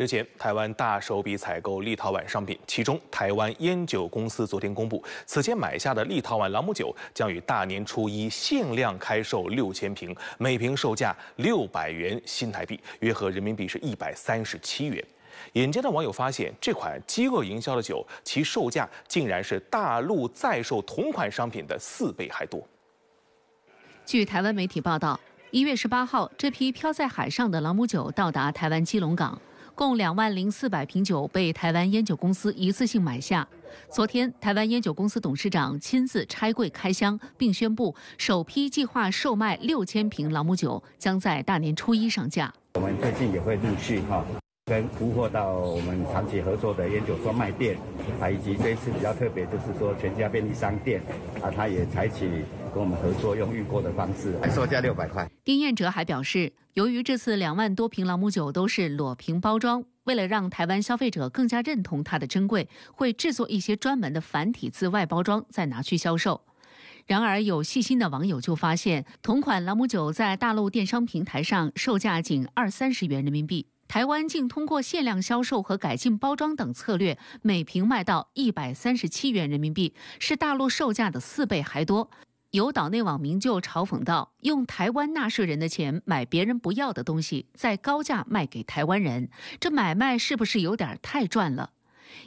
日前，台湾大手笔采购立陶宛商品，其中台湾烟酒公司昨天公布，此前买下的立陶宛朗姆酒将与大年初一限量开售六千瓶，每瓶售价六百元新台币，约合人民币是一百三十七元。眼尖的网友发现，这款饥饿营销的酒，其售价竟然是大陆在售同款商品的四倍还多。据台湾媒体报道，一月十八号，这批漂在海上的朗姆酒到达台湾基隆港。共两万零四百瓶酒被台湾烟酒公司一次性买下。昨天，台湾烟酒公司董事长亲自拆柜开箱，并宣布首批计划售卖六千瓶朗姆酒将在大年初一上架。我们最近也会陆续哈，跟铺货到我们长期合作的烟酒专卖店啊，以及这一次比较特别，就是说全家便利商店啊，它也采取。跟我们合作用预购的方式，售价六百块。丁彦哲还表示，由于这次两万多瓶朗姆酒都是裸瓶包装，为了让台湾消费者更加认同它的珍贵，会制作一些专门的繁体字外包装再拿去销售。然而，有细心的网友就发现，同款朗姆酒在大陆电商平台上售价仅二三十元人民币，台湾竟通过限量销售和改进包装等策略，每瓶卖到一百三十七元人民币，是大陆售价的四倍还多。有岛内网民就嘲讽道：“用台湾纳税人的钱买别人不要的东西，再高价卖给台湾人，这买卖是不是有点太赚了？”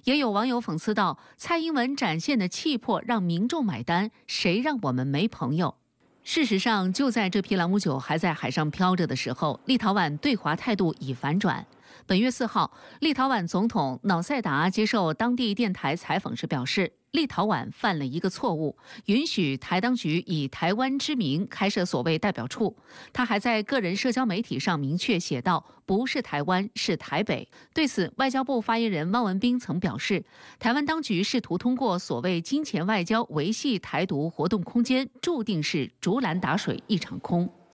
也有网友讽刺道：“蔡英文展现的气魄让民众买单，谁让我们没朋友？”事实上，就在这批朗姆酒还在海上漂着的时候，立陶宛对华态度已反转。本月四号，立陶宛总统瑙塞达接受当地电台采访时表示，立陶宛犯了一个错误，允许台当局以台湾之名开设所谓代表处。他还在个人社交媒体上明确写道：“不是台湾，是台北。”对此，外交部发言人汪文斌曾表示，台湾当局试图通过所谓金钱外交维系台独活动空间，注定是竹篮打水一场空。